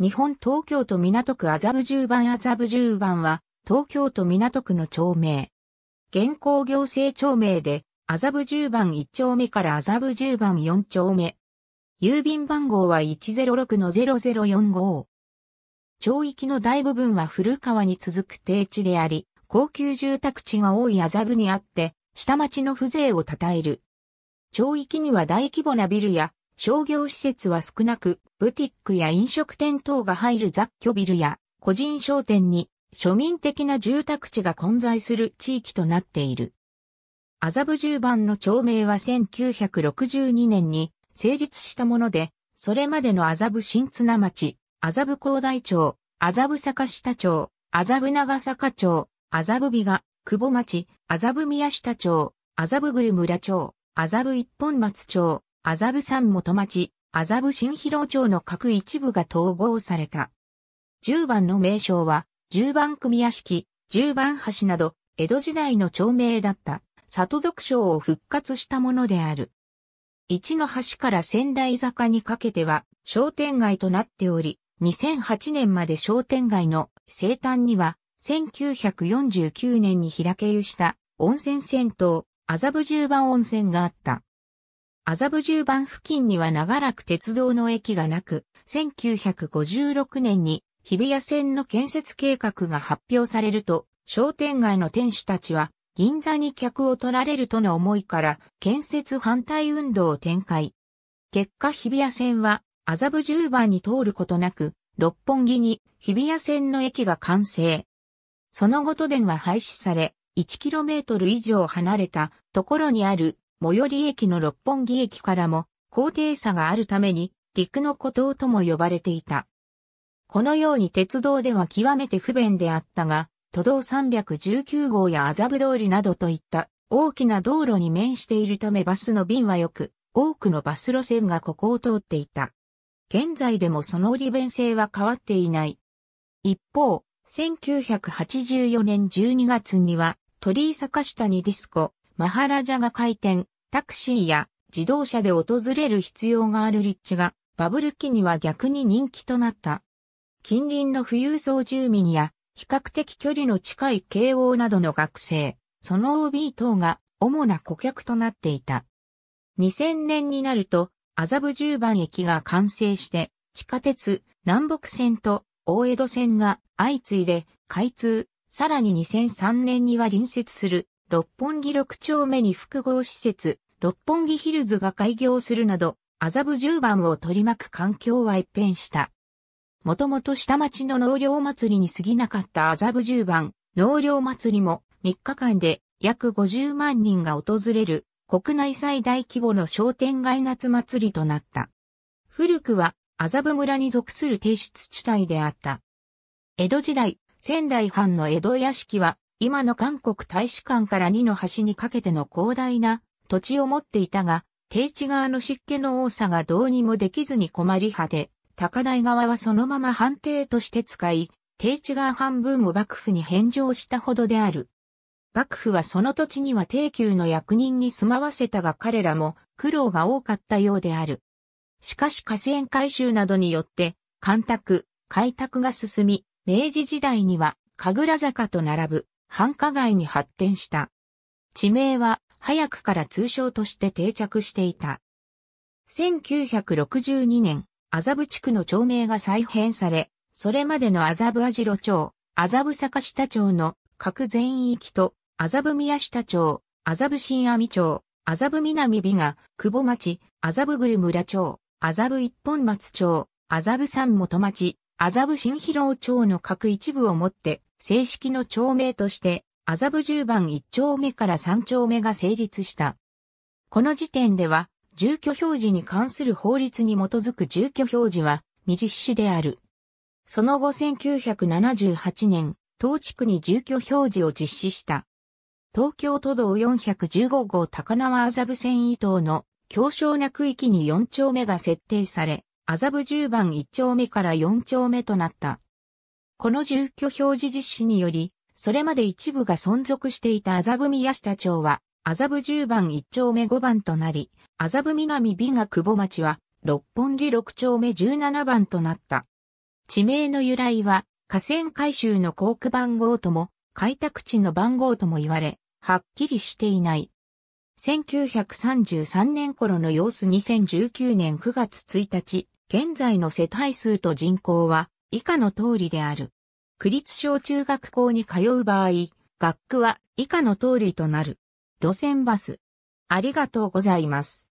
日本東京都港区麻布十番麻布十番は、東京都港区の町名。現行行政町名で、麻布十番1丁目から麻布十番4丁目。郵便番号は106-0045。町域の大部分は古川に続く低地であり、高級住宅地が多い麻布にあって、下町の風情を称える。町域には大規模なビルや商業施設は少なく、ブティックや飲食店等が入る雑居ビルや個人商店に庶民的な住宅地が混在する地域となっている。麻布十番の町名は1962年に成立したもので、それまでの麻布新綱町、麻布高台町、麻布坂下町、麻布長坂町、麻布美賀、久保町、麻布宮下町、麻布宮村町、麻布一本松町、麻布三本町、麻布新広町の各一部が統合された。十番の名称は、十番組屋敷、十番橋など、江戸時代の町名だった、里族省を復活したものである。一の橋から仙台坂にかけては、商店街となっており、2008年まで商店街の生誕には、1949年に開け湯した温泉銭湯、麻布十番温泉があった。麻布十番付近には長らく鉄道の駅がなく、1956年に日比谷線の建設計画が発表されると、商店街の店主たちは銀座に客を取られるとの思いから建設反対運動を展開。結果日比谷線は麻布十番に通ることなく、六本木に日比谷線の駅が完成。その後都電は廃止され、1km 以上離れたところにある最寄り駅の六本木駅からも高低差があるために陸の孤島とも呼ばれていた。このように鉄道では極めて不便であったが、都道319号や麻布通りなどといった大きな道路に面しているためバスの便はよく、多くのバス路線がここを通っていた。現在でもその利便性は変わっていない。一方、1984年12月には、鳥居坂下にディスコ、マハラジャが回転、タクシーや自動車で訪れる必要がある立地がバブル期には逆に人気となった。近隣の富裕層住民や比較的距離の近い慶応などの学生、その OB 等が主な顧客となっていた。2000年になると麻布十番駅が完成して地下鉄南北線と大江戸線が相次いで開通、さらに2003年には隣接する六本木六丁目に複合施設、六本木ヒルズが開業するなど、麻布十番を取り巻く環境は一変した。もともと下町の農業祭りに過ぎなかった麻布十番、農業祭りも3日間で約50万人が訪れる国内最大規模の商店街夏祭りとなった。古くは麻布村に属する低出地帯であった。江戸時代、仙台藩の江戸屋敷は今の韓国大使館から2の端にかけての広大な土地を持っていたが、低地側の湿気の多さがどうにもできずに困り果て、高台側はそのまま判定として使い、低地側半分を幕府に返上したほどである。幕府はその土地には低級の役人に住まわせたが彼らも苦労が多かったようである。しかし河川改修などによって、干拓、開拓が進み、明治時代には神楽坂と並ぶ繁華街に発展した。地名は早くから通称として定着していた。1962年、麻布地区の町名が再編され、それまでの麻布網代町、麻布坂下町の各全域と、麻布宮下町、麻布新網町、麻布南美が、久保町、麻布宮村町、麻布一本松町、麻布三本町、麻布新広町の各一部をもって正式の町名として、麻布十番一丁目から三丁目が成立した。この時点では、住居表示に関する法律に基づく住居表示は未実施である。その後1978年、当地区に住居表示を実施した。東京都道415号高輪麻布線以東の強小な区域に4丁目が設定され、麻布十番1丁目から4丁目となった。この住居表示実施により、それまで一部が存続していた麻布宮下町は、麻布10番1丁目5番となり、麻布南美賀久保町は、六本木六丁目17番となった。地名の由来は、河川改修の航空番号とも、開拓地の番号とも言われ、はっきりしていない。1933年頃の様子2019年9月1日、現在の世帯数と人口は、以下の通りである。区立小中学校に通う場合、学区は以下の通りとなる。路線バス。ありがとうございます。